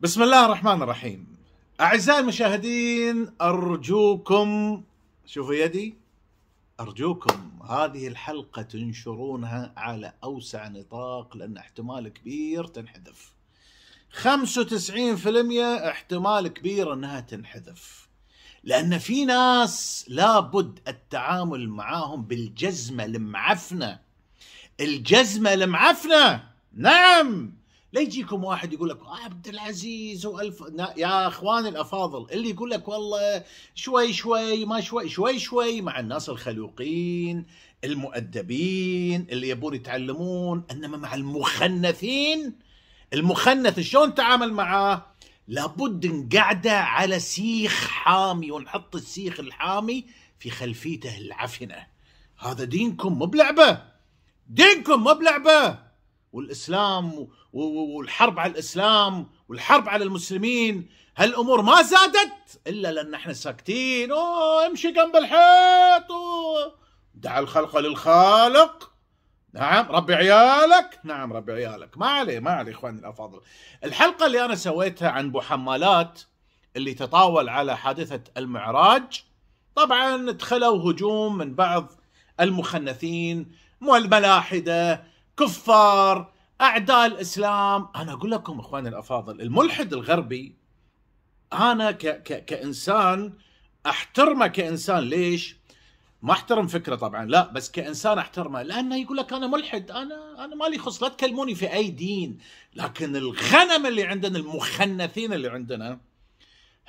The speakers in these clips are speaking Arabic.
بسم الله الرحمن الرحيم أعزائي المشاهدين أرجوكم شوفوا يدي أرجوكم هذه الحلقة تنشرونها على أوسع نطاق لأن احتمال كبير تنحذف 95% احتمال كبير أنها تنحذف لأن في ناس لابد التعامل معاهم بالجزمة المعفنة الجزمة المعفنة نعم لا يجيكم واحد يقول لك آه، عبد العزيز والف يا اخوان الافاضل اللي يقول لك والله شوي شوي ما شوي شوي شوي مع الناس الخلوقين المؤدبين اللي يبون يتعلمون انما مع المخنثين المخنث شلون نتعامل معاه؟ لابد نقعده على سيخ حامي ونحط السيخ الحامي في خلفيته العفنه هذا دينكم مو بلعبه دينكم مو بلعبه والاسلام والحرب على الاسلام والحرب على المسلمين هالامور ما زادت الا لان احنا ساكتين اوه امشي جنب الحيط دع الخلق للخالق نعم ربي عيالك نعم ربي عيالك ما عليه ما عليه اخواني الافاضل الحلقه اللي انا سويتها عن ابو حمالات اللي تطاول على حادثه المعراج طبعا دخلوا هجوم من بعض المخنثين والملاحده كفار اعداء الاسلام انا اقول لكم اخواني الافاضل الملحد الغربي انا ك ك كانسان احترمه كانسان ليش؟ ما احترم فكره طبعا لا بس كانسان احترمه لانه يقول لك انا ملحد انا انا مالي خص لا تكلموني في اي دين لكن الغنم اللي عندنا المخنثين اللي عندنا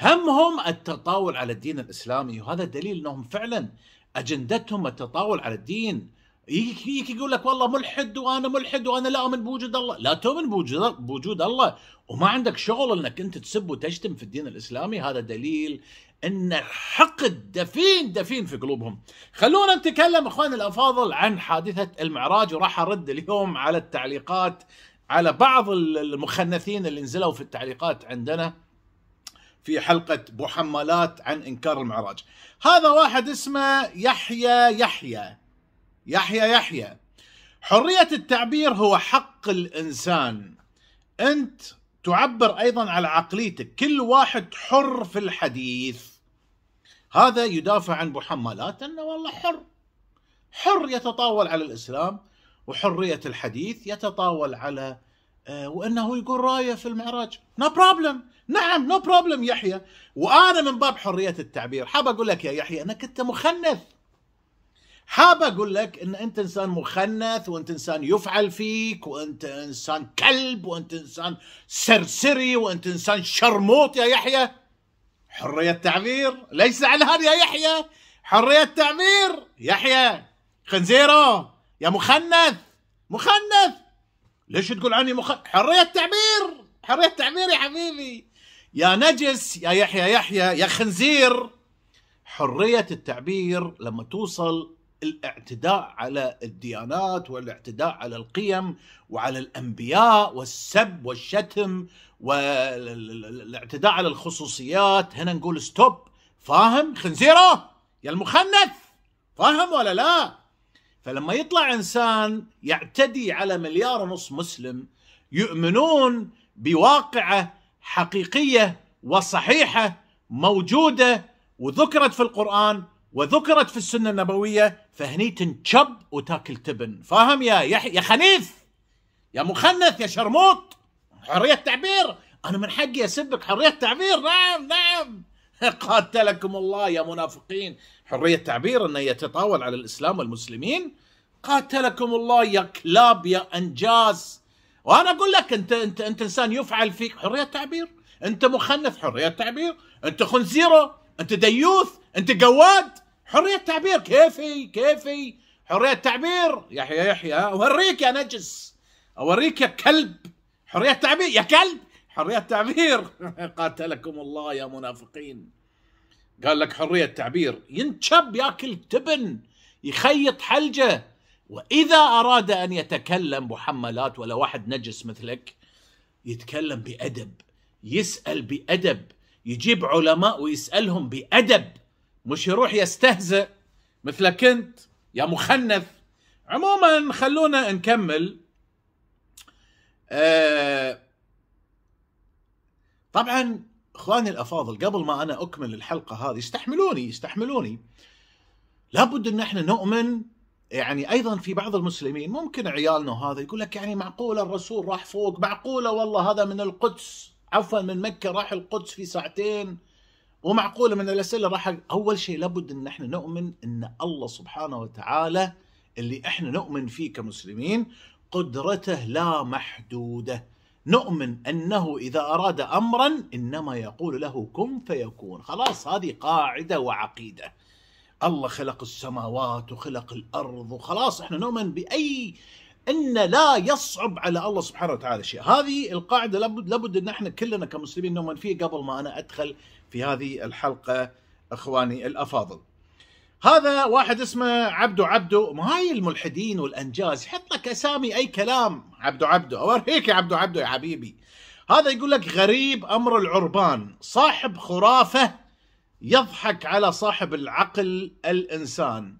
همهم التطاول على الدين الاسلامي وهذا دليل انهم فعلا اجندتهم التطاول على الدين يجيك يجيك يقول لك والله ملحد وانا ملحد وانا لا اؤمن بوجود الله، لا تؤمن بوجود بوجود الله وما عندك شغل انك انت تسب وتشتم في الدين الاسلامي هذا دليل ان الحقد دفين دفين في قلوبهم. خلونا نتكلم اخواني الافاضل عن حادثه المعراج وراح ارد اليوم على التعليقات على بعض المخنثين اللي نزلوا في التعليقات عندنا في حلقه بو حمالات عن انكار المعراج. هذا واحد اسمه يحيى يحيى يحيى يحيى حرية التعبير هو حق الإنسان أنت تعبر أيضا على عقليتك كل واحد حر في الحديث هذا يدافع عن محملات أنه والله حر حر يتطاول على الإسلام وحرية الحديث يتطاول على آه، وانه يقول رايه في المعراج نو no بروبلم نعم نو no بروبلم يحيى وانا من باب حريه التعبير حاب اقول لك يا يحيى انك انت مخنث حاب اقول لك ان انت انسان مخنث وانت انسان يفعل فيك وانت انسان كلب وانت انسان سرسري وانت انسان شرموط يا يحيى حريه تعبير ليس هذا يا يحيى حريه تعبير يحيى خنزيره يا مخنث مخنث ليش تقول عني مخ حريه تعبير حريه تعبير يا حبيبي يا نجس يا يحيى يحيى يا خنزير حريه التعبير لما توصل الاعتداء على الديانات والاعتداء على القيم وعلى الانبياء والسب والشتم والاعتداء على الخصوصيات هنا نقول ستوب فاهم خنزيره يا المخنث فاهم ولا لا فلما يطلع انسان يعتدي على مليار ونص مسلم يؤمنون بواقعه حقيقيه وصحيحه موجوده وذكرت في القران وذكرت في السنه النبويه فهني تنشب وتاكل تبن فاهم يا يا خنيث يا مخنث يا شرموط حريه تعبير انا من حقي اسبك حريه تعبير نعم نعم قاتلكم الله يا منافقين حريه تعبير انه يتطاول على الاسلام والمسلمين قاتلكم الله يا كلاب يا انجاز وانا اقول لك انت انت انت انسان يفعل فيك حريه تعبير انت مخنث حريه تعبير انت خنزيره انت ديوث انت قواد حريه تعبير كيفي كيفي حريه تعبير يحيى يحيى اوريك يا نجس اوريك يا كلب حريه تعبير يا كلب حريه تعبير قاتلكم الله يا منافقين قال لك حريه تعبير ينشب ياكل تبن يخيط حلجه واذا اراد ان يتكلم محملات ولا واحد نجس مثلك يتكلم بادب يسال بادب يجيب علماء ويسالهم بادب مش يروح يستهزئ مثلك انت يا مخنث عموما خلونا نكمل آه، طبعا اخواني الافاضل قبل ما انا اكمل الحلقه هذه استحملوني استحملوني لابد ان احنا نؤمن يعني ايضا في بعض المسلمين ممكن عيالنا وهذا يقول لك يعني معقوله الرسول راح فوق معقوله والله هذا من القدس عفوا من مكه راح القدس في ساعتين ومعقوله من الاسئله راح اول شيء لابد ان احنا نؤمن ان الله سبحانه وتعالى اللي احنا نؤمن فيه كمسلمين قدرته لا محدوده نؤمن انه اذا اراد امرا انما يقول له كن فيكون خلاص هذه قاعده وعقيده الله خلق السماوات وخلق الارض وخلاص احنا نؤمن باي ان لا يصعب على الله سبحانه وتعالى شيء، هذه القاعده لابد لابد ان احنا كلنا كمسلمين نؤمن فيه قبل ما انا ادخل في هذه الحلقه اخواني الافاضل. هذا واحد اسمه عبدو عبدو ما هاي الملحدين والانجاز يحط لك اسامي اي كلام عبدو عبدو اوريك يا عبدو عبدو يا حبيبي هذا يقول لك غريب امر العربان صاحب خرافه يضحك على صاحب العقل الانسان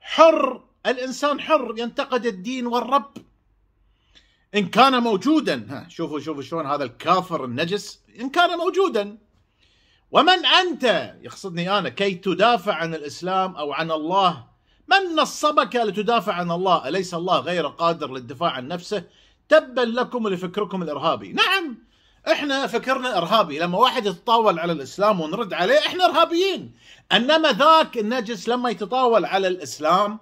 حر الإنسان حر ينتقد الدين والرب إن كان موجودا ها شوفوا شوفوا شلون هذا الكافر النجس إن كان موجودا ومن أنت يقصدني أنا كي تدافع عن الإسلام أو عن الله من نصبك لتدافع عن الله أليس الله غير قادر للدفاع عن نفسه تبا لكم لفكركم الإرهابي نعم احنا فكرنا ارهابي لما واحد يتطاول على الاسلام ونرد عليه احنا ارهابيين انما ذاك النجس لما يتطاول على الاسلام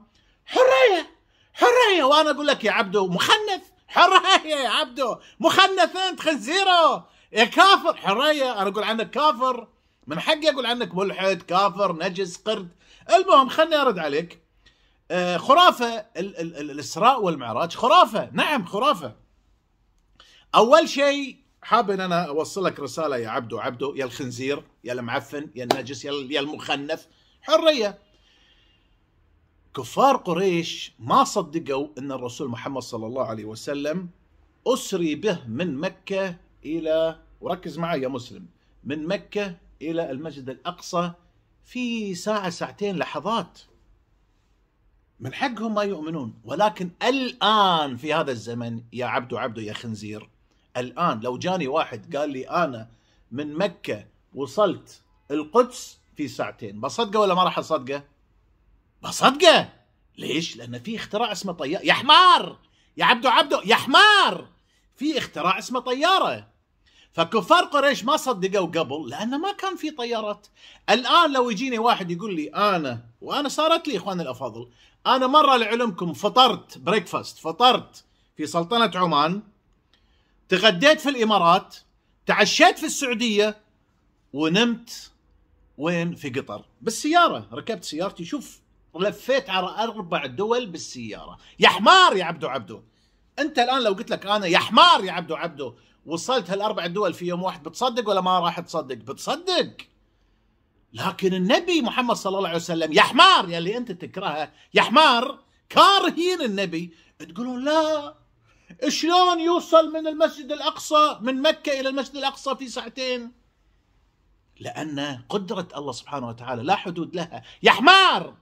حريه حريه وانا اقول لك يا عبدو مخنث حريه يا عبدو مخنث انت خنزيره يا كافر حريه انا اقول عنك كافر من حقي اقول عنك ملحد كافر نجس قرد المهم خلني ارد عليك آه، خرافه ال ال ال الاسراء والمعراج خرافه نعم خرافه اول شيء حاب ان انا اوصلك رساله يا عبدو عبدو يا الخنزير يا المعفن يا النجس يا المخنث حريه كفار قريش ما صدقوا أن الرسول محمد صلى الله عليه وسلم أسري به من مكة إلى وركز معي يا مسلم من مكة إلى المسجد الأقصى في ساعة ساعتين لحظات من حقهم ما يؤمنون ولكن الآن في هذا الزمن يا عبد عبد يا خنزير الآن لو جاني واحد قال لي أنا من مكة وصلت القدس في ساعتين بصدقه ولا ما راح أصدقه بصدقه ليش؟ لان في اختراع اسمه طيار يا حمار يا عبدو عبدو يا حمار في اختراع اسمه طياره فكفار قريش ما صدقوا قبل لانه ما كان في طيارات الان لو يجيني واحد يقول لي انا وانا صارت لي اخواني الافاضل انا مره لعلمكم فطرت بريكفاست فطرت في سلطنه عمان تغديت في الامارات تعشيت في السعوديه ونمت وين في قطر بالسياره ركبت سيارتي شوف لفيت على اربع دول بالسياره يا حمار يا عبدو عبدو انت الان لو قلت لك انا يا حمار يا عبدو عبدو وصلت هالاربع دول في يوم واحد بتصدق ولا ما راح تصدق بتصدق لكن النبي محمد صلى الله عليه وسلم يا حمار يا اللي انت تكرهه يا حمار كارهين النبي تقولون لا شلون يوصل من المسجد الاقصى من مكه الى المسجد الاقصى في ساعتين لان قدره الله سبحانه وتعالى لا حدود لها يا حمار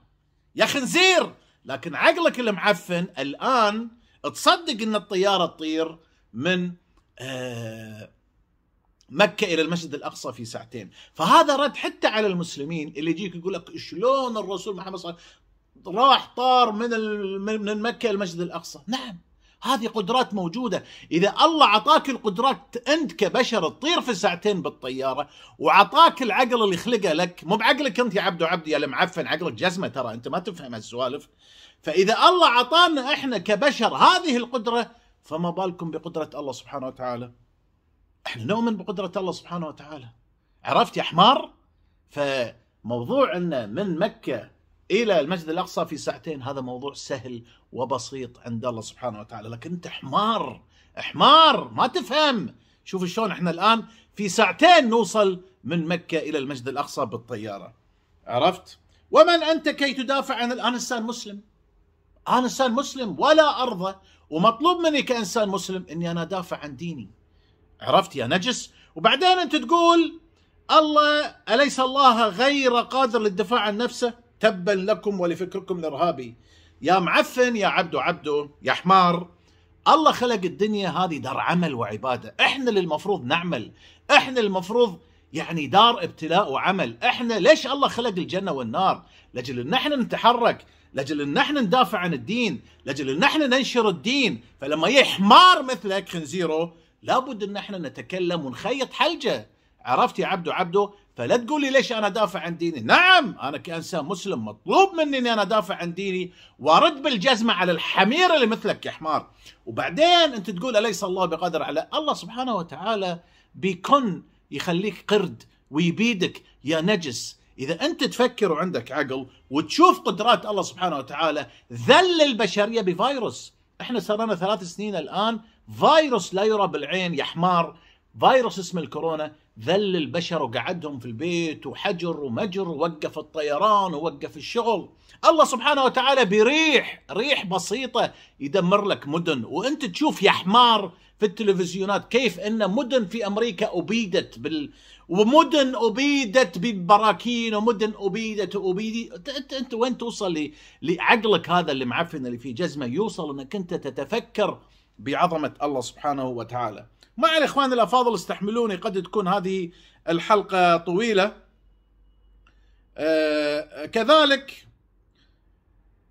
يا خنزير لكن عقلك المعفن الان تصدق ان الطياره تطير من آه، مكة إلى المسجد الأقصى في ساعتين فهذا رد حتى على المسلمين اللي يجيك يقول لك شلون الرسول محمد صلى الله عليه وسلم راح طار من من مكة إلى المسجد الأقصى نعم هذه قدرات موجودة إذا الله عطاك القدرات أنت كبشر تطير في ساعتين بالطيارة وعطاك العقل اللي خلقه لك مو بعقلك أنت يا عبد وعبد يا المعفن عقلك جزمة ترى أنت ما تفهم هالسوالف فإذا الله عطانا إحنا كبشر هذه القدرة فما بالكم بقدرة الله سبحانه وتعالى إحنا نؤمن بقدرة الله سبحانه وتعالى عرفت يا حمار فموضوع أن من مكة الى المسجد الاقصى في ساعتين هذا موضوع سهل وبسيط عند الله سبحانه وتعالى لكن انت حمار حمار ما تفهم شوف شلون احنا الان في ساعتين نوصل من مكه الى المسجد الاقصى بالطياره عرفت ومن انت كي تدافع عن الان انسان مسلم انا انسان مسلم ولا ارضى ومطلوب مني كانسان مسلم اني انا ادافع عن ديني عرفت يا نجس وبعدين انت تقول الله اليس الله غير قادر للدفاع عن نفسه تبا لكم ولفكركم الارهابي يا معفن يا عبدو عبدو يا حمار الله خلق الدنيا هذه دار عمل وعباده احنا اللي المفروض نعمل احنا المفروض يعني دار ابتلاء وعمل احنا ليش الله خلق الجنه والنار لاجل ان احنا نتحرك لاجل ان احنا ندافع عن الدين لاجل ان احنا ننشر الدين فلما يحمار مثلك خنزيره لابد ان احنا نتكلم ونخيط حلجه عرفت يا عبدو عبدو فلا تقول لي ليش انا دافع عن ديني نعم انا كانسان مسلم مطلوب مني اني انا دافع عن ديني وارد بالجزمه على الحمير اللي مثلك يا حمار وبعدين انت تقول اليس الله بقدر على الله سبحانه وتعالى بيكون يخليك قرد ويبيدك يا نجس اذا انت تفكر وعندك عقل وتشوف قدرات الله سبحانه وتعالى ذل البشريه بفيروس احنا صرنا ثلاث سنين الان فيروس لا يرى بالعين يا حمار فيروس اسمه الكورونا ذل البشر وقعدهم في البيت وحجر ومجر ووقف الطيران ووقف الشغل الله سبحانه وتعالى بريح ريح بسيطة يدمر لك مدن وانت تشوف يا حمار في التلفزيونات كيف ان مدن في امريكا ابيدت بال ومدن ابيدت بالبراكين ومدن ابيدت وابيدت انت انت وين توصل لعقلك هذا اللي معفن اللي فيه جزمه يوصل انك انت تتفكر بعظمه الله سبحانه وتعالى. مع الاخوان الافاضل استحملوني قد تكون هذه الحلقه طويله آه، كذلك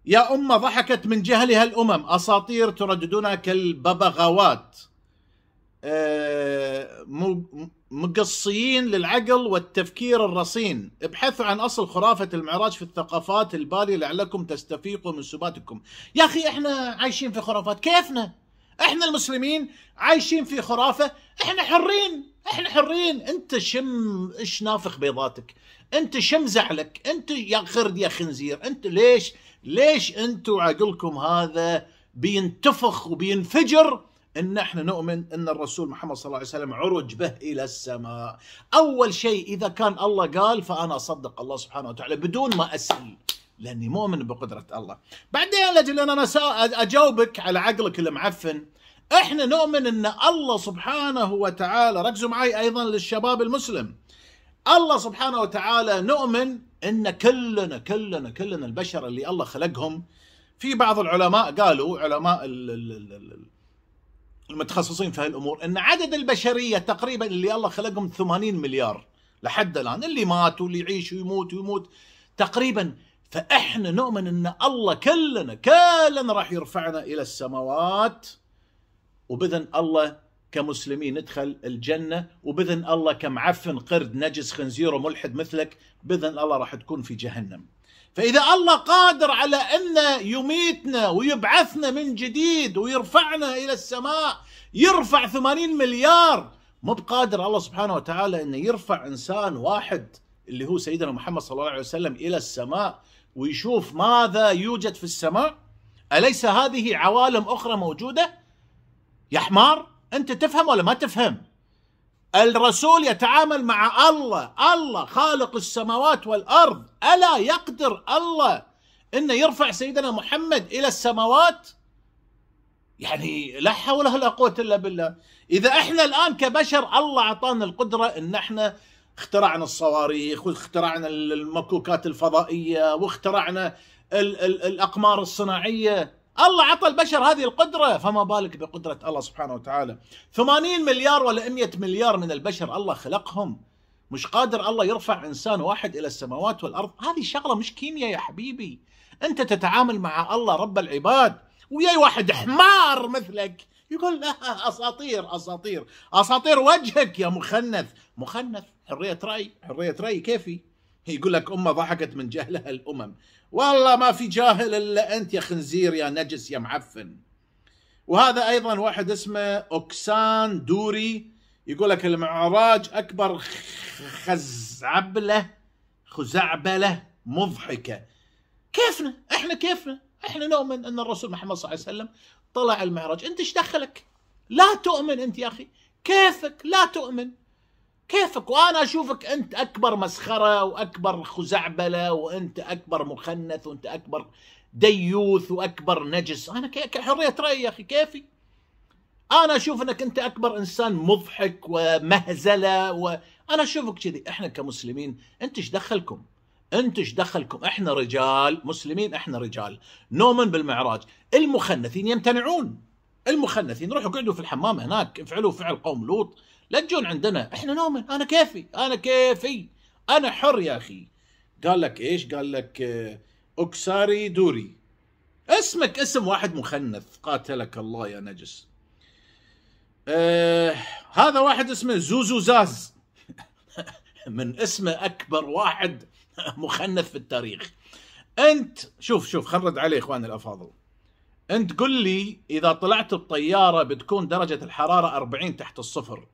يا أمة ضحكت من جهلها الأمم أساطير ترددونها كالببغاوات آه، مقصيين للعقل والتفكير الرصين ابحثوا عن أصل خرافة المعراج في الثقافات البالية لعلكم تستفيقوا من سباتكم يا أخي إحنا عايشين في خرافات كيفنا احنا المسلمين عايشين في خرافه احنا حرين احنا حرين انت شم ايش نافخ بيضاتك انت شم زعلك انت يا خرد يا خنزير انت ليش ليش انتم عقلكم هذا بينتفخ وبينفجر ان احنا نؤمن ان الرسول محمد صلى الله عليه وسلم عرج به الى السماء اول شيء اذا كان الله قال فانا اصدق الله سبحانه وتعالى بدون ما اسال لاني مؤمن بقدره الله بعدين لاجل ان انا اجاوبك على عقلك المعفن احنا نؤمن ان الله سبحانه وتعالى ركزوا معي ايضا للشباب المسلم الله سبحانه وتعالى نؤمن ان كلنا كلنا كلنا البشر اللي الله خلقهم في بعض العلماء قالوا علماء المتخصصين في هالامور ان عدد البشريه تقريبا اللي الله خلقهم 80 مليار لحد الان اللي مات واللي يعيش ويموت ويموت تقريبا فاحنا نؤمن ان الله كلنا كلنا راح يرفعنا الى السماوات وبذن الله كمسلمين ندخل الجنة وبذن الله كمعفن قرد نجس خنزير وملحد مثلك بذن الله راح تكون في جهنم فإذا الله قادر على أن يميتنا ويبعثنا من جديد ويرفعنا إلى السماء يرفع 80 مليار مو بقادر الله سبحانه وتعالى أنه يرفع إنسان واحد اللي هو سيدنا محمد صلى الله عليه وسلم إلى السماء ويشوف ماذا يوجد في السماء أليس هذه عوالم أخرى موجودة يا حمار أنت تفهم ولا ما تفهم الرسول يتعامل مع الله الله خالق السماوات والأرض ألا يقدر الله أن يرفع سيدنا محمد إلى السماوات يعني لا حول ولا قوة إلا بالله إذا إحنا الآن كبشر الله أعطانا القدرة أن احنا اخترعنا الصواريخ واخترعنا المكوكات الفضائيه واخترعنا الـ الـ الاقمار الصناعيه الله عطى البشر هذه القدرة فما بالك بقدرة الله سبحانه وتعالى 80 مليار ولا 100 مليار من البشر الله خلقهم مش قادر الله يرفع إنسان واحد إلى السماوات والأرض هذه شغلة مش كيمياء يا حبيبي أنت تتعامل مع الله رب العباد وياي واحد حمار مثلك يقول لا اساطير اساطير اساطير وجهك يا مخنث مخنث حريه راي حريه راي كيفي يقول لك امه ضحكت من جهلها الامم والله ما في جاهل الا انت يا خنزير يا نجس يا معفن وهذا ايضا واحد اسمه اوكسان دوري يقول لك المعراج اكبر خزعبله خزعبله مضحكه كيفنا احنا كيفنا احنا نؤمن ان الرسول محمد صلى الله عليه وسلم طلع المعرج انت ايش دخلك لا تؤمن انت يا اخي كيفك لا تؤمن كيفك وانا اشوفك انت اكبر مسخره واكبر خزعبله وانت اكبر مخنث وانت اكبر ديوث واكبر نجس انا كحريه راي يا اخي كيفي انا اشوف انك انت اكبر انسان مضحك ومهزله وانا اشوفك كذي احنا كمسلمين انت ايش دخلكم انت ايش دخلكم احنا رجال مسلمين احنا رجال نؤمن بالمعراج المخنثين يمتنعون المخنثين روحوا اقعدوا في الحمام هناك افعلوا فعل قوم لوط لا تجون عندنا احنا نؤمن انا كيفي انا كيفي انا حر يا اخي قال لك ايش قال لك اوكساري آه، دوري اسمك اسم واحد مخنث قاتلك الله يا نجس آه هذا واحد اسمه زوزو زاز من اسمه اكبر واحد مخنث في التاريخ انت شوف شوف خلينا نرد عليه اخواني الافاضل انت قل لي اذا طلعت بطياره بتكون درجه الحراره 40 تحت الصفر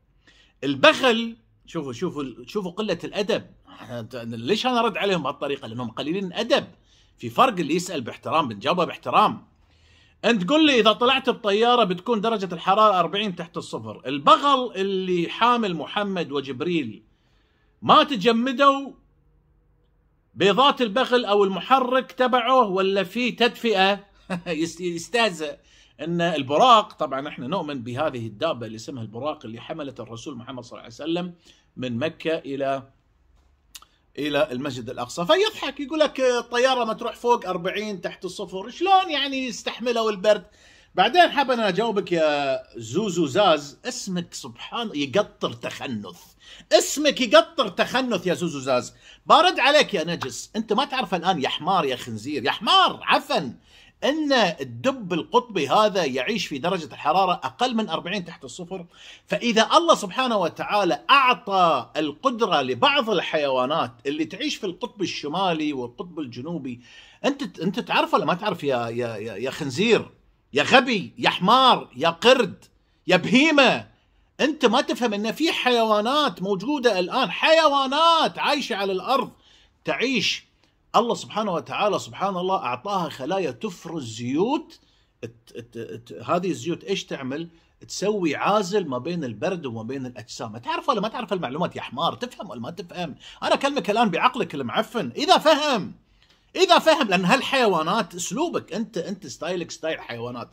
البخل شوفوا شوفوا شوفوا قله الادب ليش انا ارد عليهم بهالطريقه لانهم قليلين الادب في فرق اللي يسال باحترام بنجاوبه باحترام انت قل لي اذا طلعت بطياره بتكون درجه الحراره 40 تحت الصفر البغل اللي حامل محمد وجبريل ما تجمدوا بيضات البخل او المحرك تبعه ولا في تدفئه يستهزئ ان البراق طبعا احنا نؤمن بهذه الدابه اللي اسمها البراق اللي حملت الرسول محمد صلى الله عليه وسلم من مكه الى الى المسجد الاقصى فيضحك يقول لك الطياره ما تروح فوق 40 تحت الصفر شلون يعني يستحملوا البرد بعدين حاب انا اجاوبك يا زوزو زاز اسمك سبحان يقطر تخنث اسمك يقطر تخنث يا زوزو زاز بارد عليك يا نجس انت ما تعرف الان يا حمار يا خنزير يا حمار عفن ان الدب القطبي هذا يعيش في درجه الحراره اقل من 40 تحت الصفر فاذا الله سبحانه وتعالى اعطى القدره لبعض الحيوانات اللي تعيش في القطب الشمالي والقطب الجنوبي انت انت تعرف ولا ما تعرف يا يا يا خنزير يا غبي يا حمار يا قرد يا بهيمه انت ما تفهم ان في حيوانات موجوده الان حيوانات عايشه على الارض تعيش الله سبحانه وتعالى سبحان الله اعطاها خلايا تفرز زيوت ات ات ات هذه الزيوت ايش تعمل؟ تسوي عازل ما بين البرد وما بين الاجسام، تعرف ولا ما تعرف المعلومات يا حمار؟ تفهم ولا ما تفهم؟ انا اكلمك الان بعقلك المعفن، اذا فهم اذا فهم لان هالحيوانات اسلوبك انت انت ستايلك ستايل حيوانات.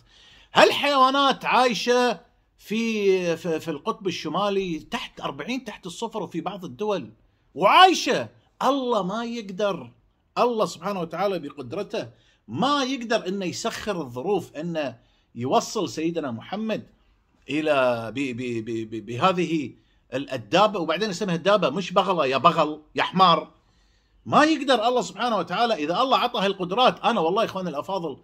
هالحيوانات عايشه في في القطب الشمالي تحت 40 تحت الصفر وفي بعض الدول وعايشه الله ما يقدر الله سبحانه وتعالى بقدرته ما يقدر انه يسخر الظروف انه يوصل سيدنا محمد الى بي بي بي بي بهذه الدابه وبعدين اسمها الدابه مش بغله يا بغل يا حمار ما يقدر الله سبحانه وتعالى اذا الله عطاه هالقدرات انا والله اخواني الافاضل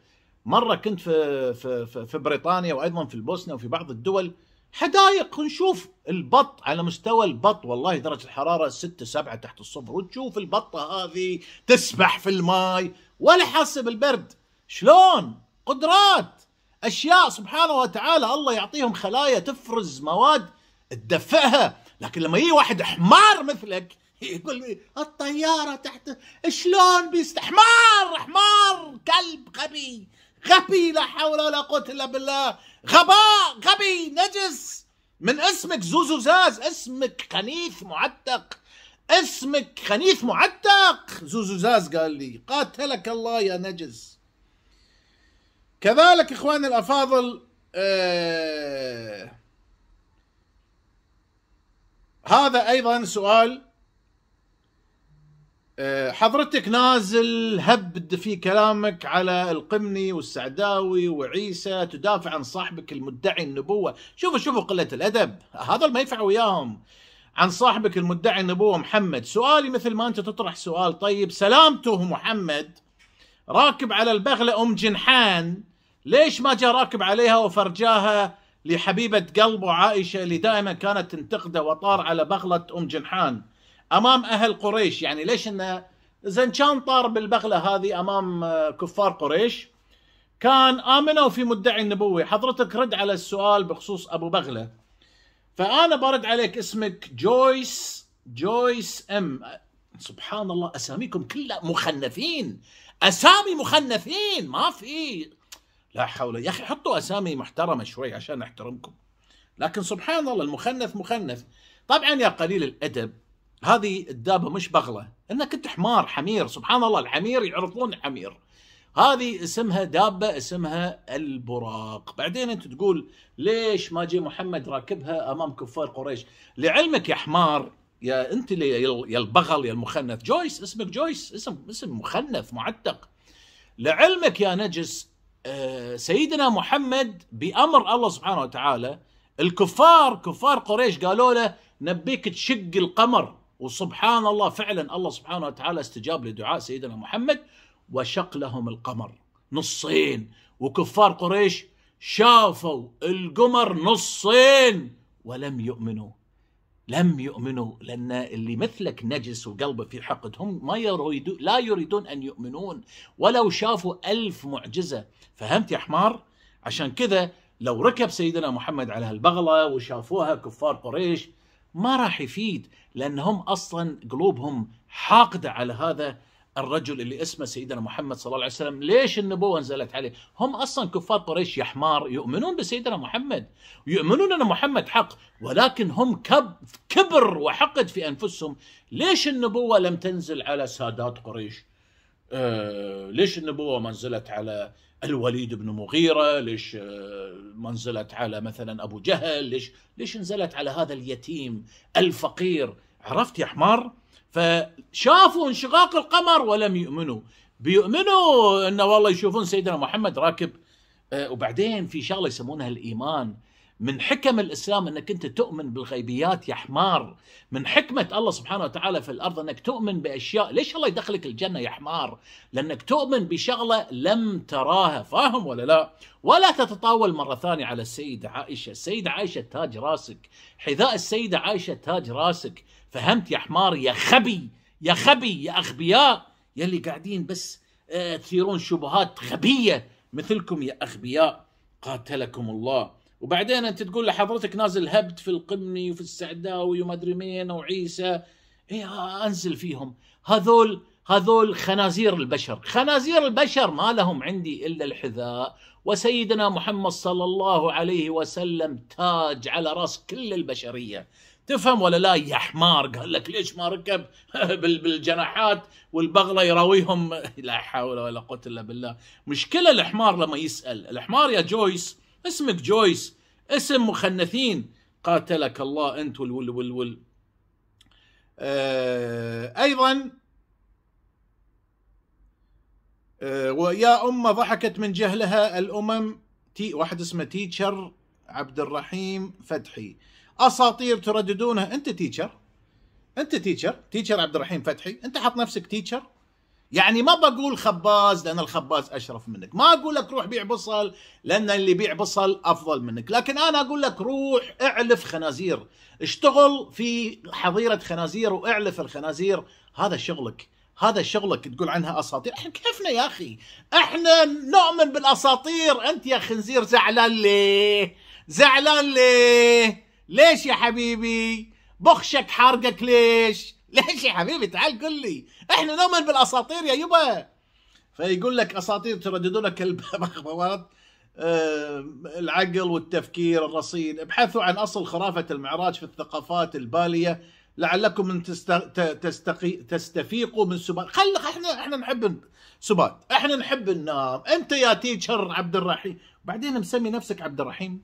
مره كنت في في في بريطانيا وايضا في البوسنه وفي بعض الدول حدائق نشوف البط على مستوى البط والله درجه الحراره 6 7 تحت الصفر وتشوف البطه هذه تسبح في الماي ولا حاسه بالبرد شلون قدرات اشياء سبحانه وتعالى الله يعطيهم خلايا تفرز مواد تدفئها لكن لما يجي واحد حمار مثلك يقول لي الطياره تحت شلون بيست حمار حمار كلب غبي غبي لا حول ولا قوة إلا بالله غباء غبي نجس من اسمك زوزو زاز اسمك خنيث معتق اسمك خنيث معتق زوزو زاز قال لي قاتلك الله يا نجس كذلك إخواني الأفاضل آه هذا أيضا سؤال آه، حضرتك نازل هبد في كلامك على القمني والسعداوي وعيسى تدافع عن صاحبك المدعي النبوه، شوفوا شوفوا قله الادب، هذا ما ينفع وياهم. عن صاحبك المدعي النبوه محمد، سؤالي مثل ما انت تطرح سؤال طيب سلامته محمد راكب على البغله ام جنحان، ليش ما جاء راكب عليها وفرجاها لحبيبه قلبه عائشه اللي دائما كانت تنتقده وطار على بغله ام جنحان؟ امام اهل قريش يعني ليش انه زين كان طار بالبغله هذه امام آه، كفار قريش كان امنوا في مدعي النبوه حضرتك رد على السؤال بخصوص ابو بغله فانا برد عليك اسمك جويس جويس ام سبحان الله اساميكم كلها مخنثين اسامي مخنثين ما في لا حول يا اخي حطوا اسامي محترمه شوي عشان نحترمكم لكن سبحان الله المخنث مخنث طبعا يا قليل الادب هذه الدابه مش بغله انك انت حمار حمير سبحان الله الحمير يعرفون حمير هذه اسمها دابه اسمها البراق بعدين انت تقول ليش ما جي محمد راكبها امام كفار قريش لعلمك يا حمار يا انت يا البغل يا المخنث جويس اسمك جويس اسم اسم مخنث معتق لعلمك يا نجس آه، سيدنا محمد بامر الله سبحانه وتعالى الكفار كفار قريش قالوا له نبيك تشق القمر وسبحان الله فعلا الله سبحانه وتعالى استجاب لدعاء سيدنا محمد وشق لهم القمر نصين وكفار قريش شافوا القمر نصين ولم يؤمنوا لم يؤمنوا لان اللي مثلك نجس وقلبه في حقد هم ما يريدون لا يريدون ان يؤمنون ولو شافوا ألف معجزه فهمت يا حمار عشان كذا لو ركب سيدنا محمد على هالبغله وشافوها كفار قريش ما راح يفيد لانهم اصلا قلوبهم حاقده على هذا الرجل اللي اسمه سيدنا محمد صلى الله عليه وسلم ليش النبوه نزلت عليه هم اصلا كفار قريش يا حمار يؤمنون بسيدنا محمد يؤمنون ان محمد حق ولكن هم كب كبر وحقد في انفسهم ليش النبوه لم تنزل على سادات قريش آه، ليش النبوة ما نزلت على الوليد بن مغيرة ليش آه، ما نزلت على مثلا أبو جهل ليش, ليش نزلت على هذا اليتيم الفقير عرفت يا حمار فشافوا انشقاق القمر ولم يؤمنوا بيؤمنوا أن والله يشوفون سيدنا محمد راكب آه، وبعدين في شغلة يسمونها الإيمان من حكم الاسلام انك انت تؤمن بالغيبيات يا حمار من حكمه الله سبحانه وتعالى في الارض انك تؤمن باشياء ليش الله يدخلك الجنه يا حمار لانك تؤمن بشغله لم تراها فاهم ولا لا ولا تتطاول مره ثانيه على السيده عائشه السيده عائشه تاج راسك حذاء السيده عائشه تاج راسك فهمت يا حمار يا خبي يا خبي يا اغبياء يلي قاعدين بس آه، تثيرون شبهات غبيه مثلكم يا اغبياء قاتلكم الله وبعدين انت تقول لحضرتك نازل هبت في القمي وفي السعداوي وما ادري مين وعيسى إيه انزل فيهم هذول هذول خنازير البشر خنازير البشر ما لهم عندي الا الحذاء وسيدنا محمد صلى الله عليه وسلم تاج على راس كل البشريه تفهم ولا لا يا حمار قال لك ليش ما ركب بالجناحات والبغله يراويهم لا حول ولا قوه الا بالله مشكله الحمار لما يسال الحمار يا جويس اسمك جويس اسم مخنثين قاتلك الله انت وال وال وال وال آه، ايضا آه، ويا امه ضحكت من جهلها الامم تي واحد اسمه تيتشر عبد الرحيم فتحي اساطير ترددونها انت تيتشر انت تيتشر تيتشر عبد الرحيم فتحي انت حط نفسك تيتشر يعني ما بقول خباز لان الخباز اشرف منك ما اقول لك روح بيع بصل لان اللي يبيع بصل افضل منك لكن انا اقول لك روح اعلف خنازير اشتغل في حظيره خنازير واعلف الخنازير هذا شغلك هذا شغلك تقول عنها اساطير احنا كيفنا يا اخي احنا نؤمن بالاساطير انت يا خنزير زعلان ليه زعلان ليه ليش يا حبيبي بخشك حارقك ليش ليش يا حبيبي تعال قل لي احنا نؤمن بالاساطير يا يبا فيقول لك اساطير ترددوا لك المخبرات آه، العقل والتفكير الرصين ابحثوا عن اصل خرافه المعراج في الثقافات الباليه لعلكم من تستقي... تستفيقوا من سبات خل احنا احنا نحب سبات احنا نحب النار انت يا تيشر عبد الرحيم بعدين مسمي نفسك عبد الرحيم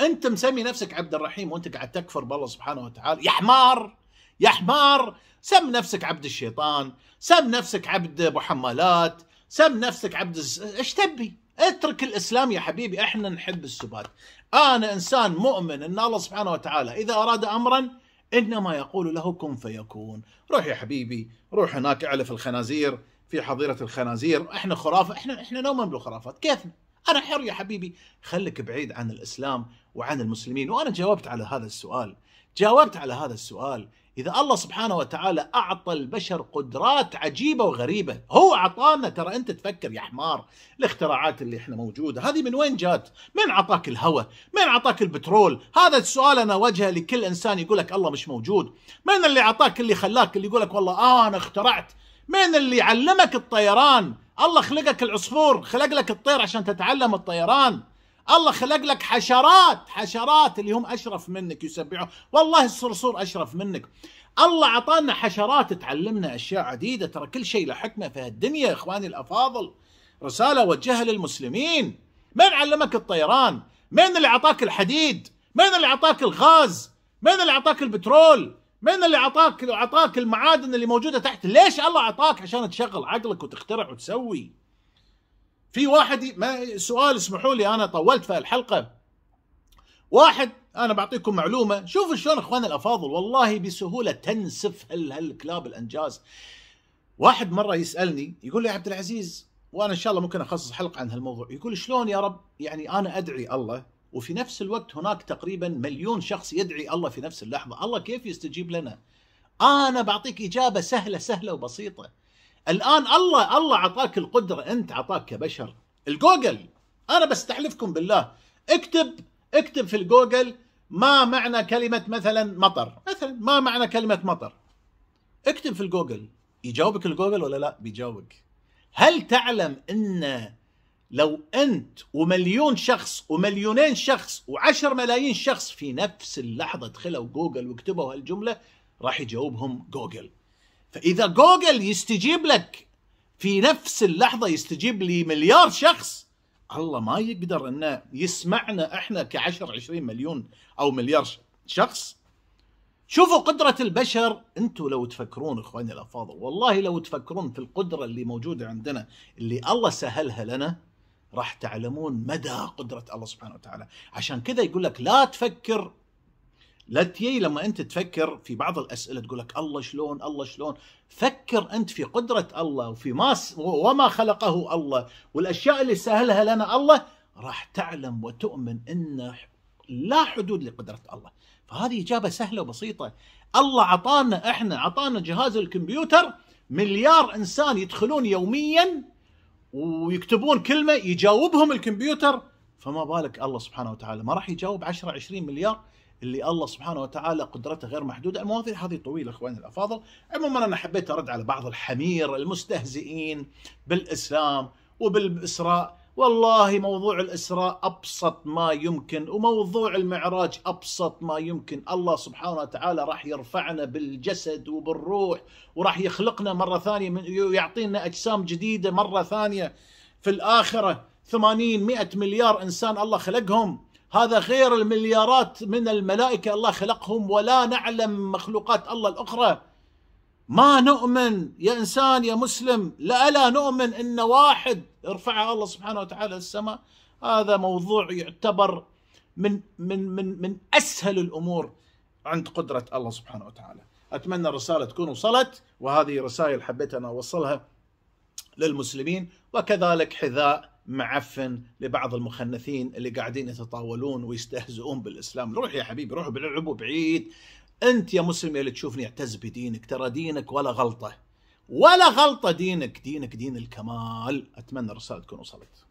انت مسمي نفسك عبد الرحيم وانت قاعد تكفر بالله سبحانه وتعالى يا حمار يا حمار سم نفسك عبد الشيطان سم نفسك عبد ابو حمالات سم نفسك عبد ايش تبي اترك الاسلام يا حبيبي احنا نحب السبات انا انسان مؤمن ان الله سبحانه وتعالى اذا اراد امرا انما يقول له كن فيكون روح يا حبيبي روح هناك اعلف الخنازير في حظيره الخنازير احنا خرافه احنا احنا نؤمن بالخرافات كيفنا انا حر يا حبيبي خليك بعيد عن الاسلام وعن المسلمين وانا جاوبت على هذا السؤال جاوبت على هذا السؤال إذا الله سبحانه وتعالى أعطى البشر قدرات عجيبة وغريبة هو أعطانا ترى أنت تفكر يا حمار الاختراعات اللي إحنا موجودة هذه من وين جات من أعطاك الهواء من أعطاك البترول هذا السؤال أنا وجهه لكل إنسان يقول لك الله مش موجود من اللي أعطاك اللي خلاك اللي يقول لك والله آه أنا اخترعت من اللي علمك الطيران الله خلقك العصفور خلق لك الطير عشان تتعلم الطيران الله خلق لك حشرات حشرات اللي هم اشرف منك يسبحون والله الصرصور اشرف منك الله اعطانا حشرات تعلمنا اشياء عديده ترى كل شيء له حكمه في هالدنيا يا اخواني الافاضل رساله وجهها للمسلمين من علمك الطيران من اللي اعطاك الحديد من اللي اعطاك الغاز من اللي اعطاك البترول من اللي اعطاك اعطاك المعادن اللي موجوده تحت ليش الله اعطاك عشان تشغل عقلك وتخترع وتسوي في واحد ما سؤال اسمحوا لي انا طولت في الحلقه واحد انا بعطيكم معلومه شوفوا شلون اخواننا الافاضل والله بسهوله تنسف هالكلاب الانجاز واحد مره يسالني يقول لي يا عبد العزيز وانا ان شاء الله ممكن اخصص حلقه عن هالموضوع يقول شلون يا رب يعني انا ادعي الله وفي نفس الوقت هناك تقريبا مليون شخص يدعي الله في نفس اللحظه الله كيف يستجيب لنا انا بعطيك اجابه سهله سهله وبسيطه الان الله الله اعطاك القدره انت اعطاك كبشر الجوجل انا بستحلفكم بالله اكتب اكتب في الجوجل ما معنى كلمه مثلا مطر مثلا ما معنى كلمه مطر اكتب في الجوجل يجاوبك الجوجل ولا لا بيجاوبك هل تعلم ان لو انت ومليون شخص ومليونين شخص وعشر ملايين شخص في نفس اللحظه دخلوا جوجل وكتبوا هالجمله راح يجاوبهم جوجل فاذا جوجل يستجيب لك في نفس اللحظه يستجيب لمليار شخص الله ما يقدر انه يسمعنا احنا كعشر عشرين مليون او مليار شخص شوفوا قدرة البشر انتم لو تفكرون اخواني الافاضل والله لو تفكرون في القدرة اللي موجودة عندنا اللي الله سهلها لنا راح تعلمون مدى قدرة الله سبحانه وتعالى عشان كذا يقول لك لا تفكر لا تيجي لما انت تفكر في بعض الاسئله تقول لك الله شلون الله شلون فكر انت في قدره الله وفي ما وما خلقه الله والاشياء اللي سهلها لنا الله راح تعلم وتؤمن ان لا حدود لقدره الله فهذه اجابه سهله وبسيطه الله اعطانا احنا اعطانا جهاز الكمبيوتر مليار انسان يدخلون يوميا ويكتبون كلمه يجاوبهم الكمبيوتر فما بالك الله سبحانه وتعالى ما راح يجاوب 10 20 مليار اللي الله سبحانه وتعالى قدرته غير محدودة المواضيع هذه طويلة أخواني الأفاضل عموما أنا حبيت أرد على بعض الحمير المستهزئين بالإسلام وبالإسراء والله موضوع الإسراء أبسط ما يمكن وموضوع المعراج أبسط ما يمكن الله سبحانه وتعالى راح يرفعنا بالجسد وبالروح وراح يخلقنا مرة ثانية ويعطينا أجسام جديدة مرة ثانية في الآخرة ثمانين مئة مليار إنسان الله خلقهم هذا غير المليارات من الملائكة الله خلقهم ولا نعلم مخلوقات الله الأخرى ما نؤمن يا إنسان يا مسلم لا لا نؤمن إن واحد رفعه الله سبحانه وتعالى السماء هذا موضوع يعتبر من من من من أسهل الأمور عند قدرة الله سبحانه وتعالى أتمنى الرسالة تكون وصلت وهذه رسائل حبيت أنا أوصلها للمسلمين وكذلك حذاء معفن لبعض المخنثين اللي قاعدين يتطاولون ويستهزئون بالاسلام روح يا حبيبي روحوا بيلعبوا بعيد انت يا مسلم اللي تشوفني اعتز بدينك ترى دينك ولا غلطه ولا غلطه دينك دينك دين الكمال اتمنى الرساله تكون وصلت